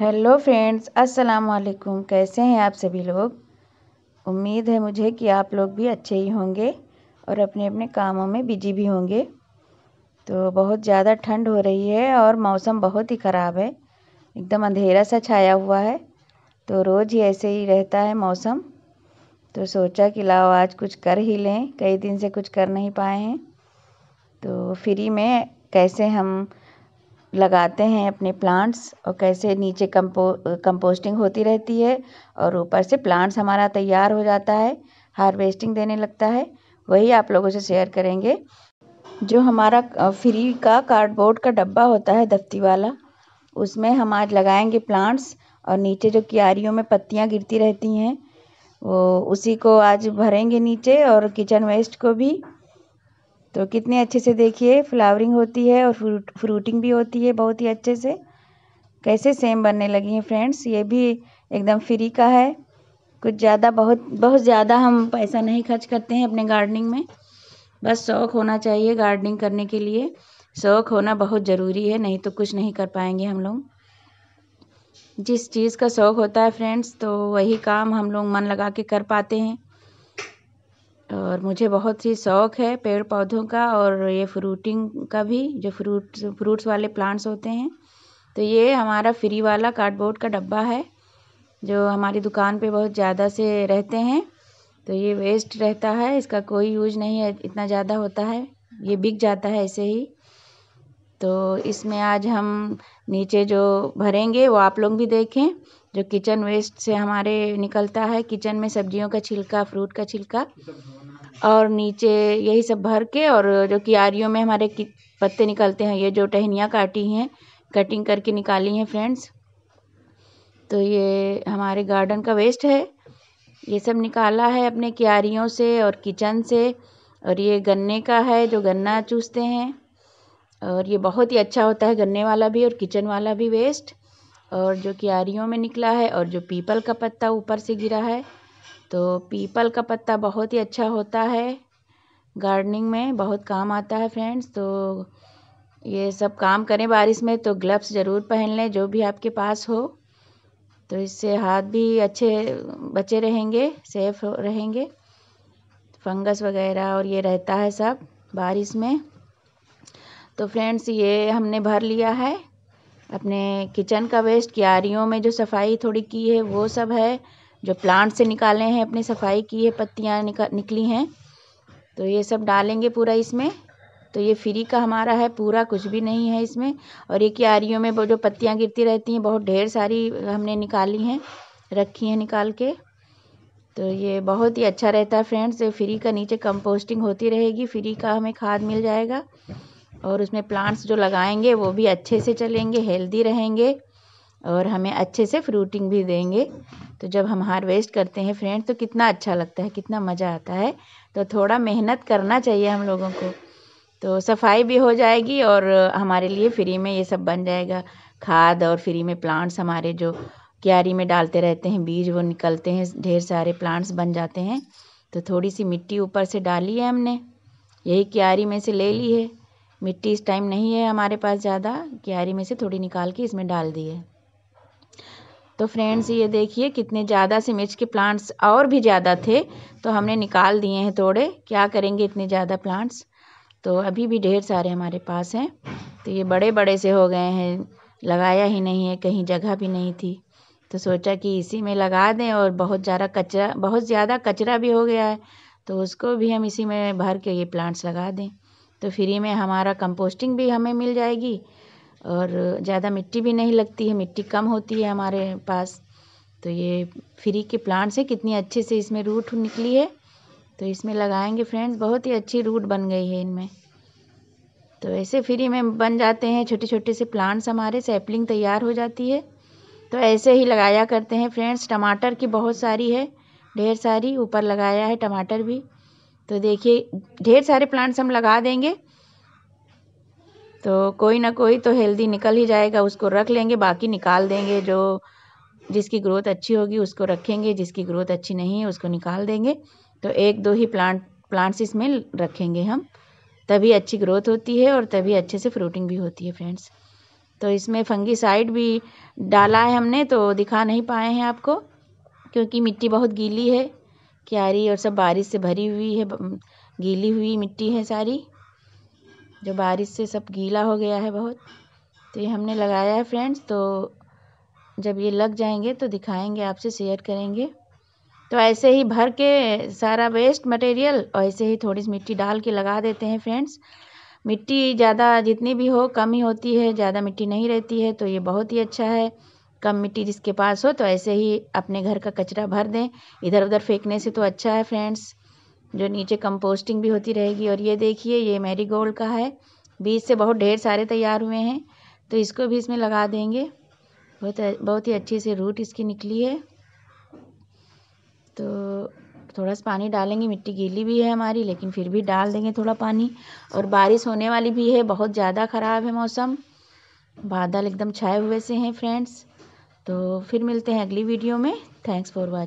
hello friends अस्सलाम वालेकुम कैसे हैं आप सभी लोग उम्मीद है मुझे कि आप लोग भी अच्छे ही होंगे और अपने अपने कामों में बिजी भी होंगे तो बहुत ज़्यादा ठंड हो रही है और मौसम बहुत ही ख़राब है एकदम अंधेरा सा छाया हुआ है तो रोज़ ही ऐसे ही रहता है मौसम तो सोचा कि लाओ आज कुछ कर ही लें कई दिन से कुछ कर नहीं पाए हैं तो फ्री में कैसे हम लगाते हैं अपने प्लांट्स और कैसे नीचे कम्पो कम्पोस्टिंग होती रहती है और ऊपर से प्लांट्स हमारा तैयार हो जाता है हार्वेस्टिंग देने लगता है वही आप लोगों से शेयर करेंगे जो हमारा फ्री का कार्डबोर्ड का डब्बा होता है दफ्ती वाला उसमें हम आज लगाएंगे प्लांट्स और नीचे जो क्यारियों में पत्तियाँ गिरती रहती हैं वो उसी को आज भरेंगे नीचे और किचन वेस्ट को भी तो कितने अच्छे से देखिए फ्लावरिंग होती है और फ्रूट फ्रूटिंग भी होती है बहुत ही अच्छे से कैसे सेम बनने लगी हैं फ्रेंड्स ये भी एकदम फ्री का है कुछ ज़्यादा बहुत बहुत ज़्यादा हम पैसा नहीं खर्च करते हैं अपने गार्डनिंग में बस शौक़ होना चाहिए गार्डनिंग करने के लिए शौक़ होना बहुत ज़रूरी है नहीं तो कुछ नहीं कर पाएंगे हम लोग जिस चीज़ का शौक़ होता है फ्रेंड्स तो वही काम हम लोग मन लगा के कर पाते हैं और मुझे बहुत ही शौक है पेड़ पौधों का और ये फ्रूटिंग का भी जो फ्रूट्स फ्रूट्स वाले प्लांट्स होते हैं तो ये हमारा फ्री वाला कार्डबोर्ड का डब्बा है जो हमारी दुकान पे बहुत ज़्यादा से रहते हैं तो ये वेस्ट रहता है इसका कोई यूज नहीं है इतना ज़्यादा होता है ये बिक जाता है ऐसे ही तो इसमें आज हम नीचे जो भरेंगे वो आप लोग भी देखें जो किचन वेस्ट से हमारे निकलता है किचन में सब्जियों का छिलका फ्रूट का छिलका और नीचे यही सब भर के और जो क्यारियों में हमारे पत्ते निकलते हैं ये जो टहनियाँ काटी हैं कटिंग करके निकाली हैं फ्रेंड्स तो ये हमारे गार्डन का वेस्ट है ये सब निकाला है अपने क्यारियों से और किचन से और ये गन्ने का है जो गन्ना चूसते हैं और ये बहुत ही अच्छा होता है गन्ने वाला भी और किचन वाला भी वेस्ट और जो क्यारियों में निकला है और जो पीपल का पत्ता ऊपर से गिरा है तो पीपल का पत्ता बहुत ही अच्छा होता है गार्डनिंग में बहुत काम आता है फ्रेंड्स तो ये सब काम करें बारिश में तो ग्लव्स ज़रूर पहन लें जो भी आपके पास हो तो इससे हाथ भी अच्छे बचे रहेंगे सेफ रहेंगे फंगस वगैरह और ये रहता है सब बारिश में तो फ्रेंड्स ये हमने भर लिया है अपने किचन का वेस्ट क्यारियों में जो सफाई थोड़ी की है वो सब है जो प्लांट से निकाले हैं अपनी सफाई की है पत्तियाँ निकली हैं तो ये सब डालेंगे पूरा इसमें तो ये फ्री का हमारा है पूरा कुछ भी नहीं है इसमें और ये क्यारियों में वो जो पत्तियाँ गिरती रहती हैं बहुत ढेर सारी हमने निकाली हैं रखी हैं निकाल के तो ये बहुत ही अच्छा रहता है फ्रेंड्स फ्री का नीचे कंपोस्टिंग होती रहेगी फ्री का हमें खाद मिल जाएगा और उसमें प्लांट्स जो लगाएंगे वो भी अच्छे से चलेंगे हेल्दी रहेंगे और हमें अच्छे से फ्रूटिंग भी देंगे तो जब हम हार्वेस्ट करते हैं फ्रेंड तो कितना अच्छा लगता है कितना मज़ा आता है तो थोड़ा मेहनत करना चाहिए हम लोगों को तो सफाई भी हो जाएगी और हमारे लिए फ्री में ये सब बन जाएगा खाद और फ्री में प्लांट्स हमारे जो क्यारी में डालते रहते हैं बीज वो निकलते हैं ढेर सारे प्लांट्स बन जाते हैं तो थोड़ी सी मिट्टी ऊपर से डाली है हमने यही क्यारी में से ले ली है मिट्टी इस टाइम नहीं है हमारे पास ज़्यादा क्यारी में से थोड़ी निकाल के इसमें डाल दी है तो फ्रेंड्स ये देखिए कितने ज़्यादा से मिर्च के प्लांट्स और भी ज़्यादा थे तो हमने निकाल दिए हैं थोड़े क्या करेंगे इतने ज़्यादा प्लांट्स तो अभी भी ढेर सारे हमारे पास हैं तो ये बड़े बड़े से हो गए हैं लगाया ही नहीं है कहीं जगह भी नहीं थी तो सोचा कि इसी में लगा दें और बहुत ज़्यादा कचरा बहुत ज़्यादा कचरा भी हो गया है तो उसको भी हम इसी में भर के ये प्लांट्स लगा दें तो फ्री में हमारा कंपोस्टिंग भी हमें मिल जाएगी और ज़्यादा मिट्टी भी नहीं लगती है मिट्टी कम होती है हमारे पास तो ये फ्री के प्लांट से कितनी अच्छे से इसमें रूट निकली है तो इसमें लगाएंगे फ्रेंड्स बहुत ही अच्छी रूट बन गई है इनमें तो ऐसे फ्री में बन जाते हैं छोटे छोटे से प्लांट्स हमारे सैपलिंग तैयार हो जाती है तो ऐसे ही लगाया करते हैं फ्रेंड्स टमाटर की बहुत सारी है ढेर सारी ऊपर लगाया है टमाटर भी तो देखिए ढेर सारे प्लांट्स हम लगा देंगे तो कोई ना कोई तो हेल्दी निकल ही जाएगा उसको रख लेंगे बाकी निकाल देंगे जो जिसकी ग्रोथ अच्छी होगी उसको रखेंगे जिसकी ग्रोथ अच्छी नहीं है उसको निकाल देंगे तो एक दो ही प्लांट प्लांट्स इसमें रखेंगे हम तभी अच्छी ग्रोथ होती है और तभी अच्छे से फ्रूटिंग भी होती है फ्रेंड्स तो इसमें फंगीसाइड भी डाला है हमने तो दिखा नहीं पाए हैं आपको क्योंकि मिट्टी बहुत गीली है क्यारी और सब बारिश से भरी हुई है गीली हुई मिट्टी है सारी जो बारिश से सब गीला हो गया है बहुत तो ये हमने लगाया है फ्रेंड्स तो जब ये लग जाएंगे तो दिखाएंगे आपसे शेयर करेंगे तो ऐसे ही भर के सारा वेस्ट मटेरियल और ऐसे ही थोड़ी सी मिट्टी डाल के लगा देते हैं फ्रेंड्स मिट्टी ज़्यादा जितनी भी हो कम ही होती है ज़्यादा मिट्टी नहीं रहती है तो ये बहुत ही अच्छा है कम मिट्टी जिसके पास हो तो ऐसे ही अपने घर का कचरा भर दें इधर उधर फेंकने से तो अच्छा है फ्रेंड्स जो नीचे कंपोस्टिंग भी होती रहेगी और ये देखिए ये गोल्ड का है बीज से बहुत ढेर सारे तैयार हुए हैं तो इसको भी इसमें लगा देंगे बहुत बहुत ही अच्छी सी रूट इसकी निकली है तो थोड़ा सा पानी डालेंगे मिट्टी गीली भी है हमारी लेकिन फिर भी डाल देंगे थोड़ा पानी और बारिश होने वाली भी है बहुत ज़्यादा ख़राब है मौसम बादल एकदम छाए हुए से हैं फ्रेंड्स तो फिर मिलते हैं अगली वीडियो में थैंक्स फॉर वॉचिंग